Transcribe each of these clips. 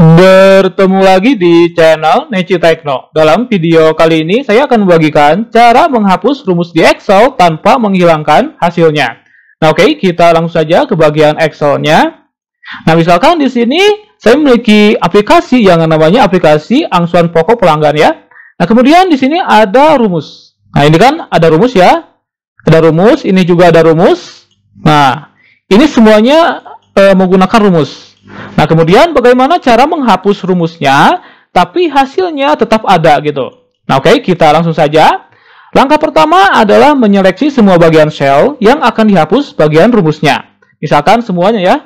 Bertemu lagi di channel Neci Techno. Dalam video kali ini saya akan membagikan cara menghapus rumus di Excel tanpa menghilangkan hasilnya. Nah, oke, okay, kita langsung saja ke bagian Excel-nya. Nah, misalkan di sini saya memiliki aplikasi yang namanya aplikasi angsuran pokok pelanggan ya. Nah, kemudian di sini ada rumus. Nah, ini kan ada rumus ya. Ada rumus, ini juga ada rumus. Nah, ini semuanya e, menggunakan rumus. Nah, kemudian bagaimana cara menghapus rumusnya tapi hasilnya tetap ada gitu. Nah, oke, okay, kita langsung saja. Langkah pertama adalah menyeleksi semua bagian shell yang akan dihapus bagian rumusnya. Misalkan semuanya ya.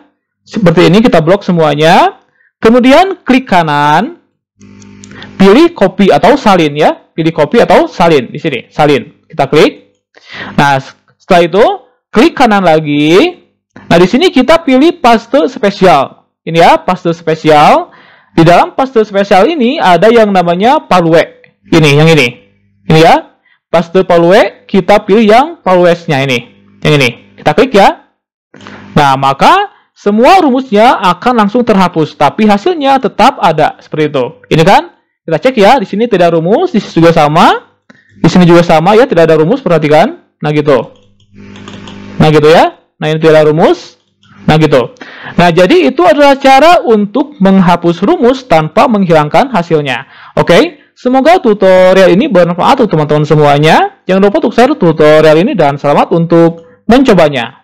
Seperti ini kita blok semuanya. Kemudian klik kanan, pilih copy atau salin ya. Pilih copy atau salin di sini, salin. Kita klik. Nah, setelah itu klik kanan lagi. Nah, di sini kita pilih paste spesial. Ini ya, pastel spesial. Di dalam pastel spesial ini ada yang namanya palue. Ini, yang ini. Ini ya, pastel palue, kita pilih yang paluesnya ini. Yang ini. Kita klik ya. Nah, maka semua rumusnya akan langsung terhapus, tapi hasilnya tetap ada seperti itu. Ini kan? Kita cek ya, di sini tidak rumus, di sini juga sama. Di sini juga sama ya, tidak ada rumus, perhatikan. Nah, gitu. Nah, gitu ya. Nah, ini tidak ada rumus. Nah gitu. Nah jadi itu adalah cara untuk menghapus rumus tanpa menghilangkan hasilnya. Oke, okay? semoga tutorial ini bermanfaat untuk teman-teman semuanya. Jangan lupa untuk share tutorial ini dan selamat untuk mencobanya.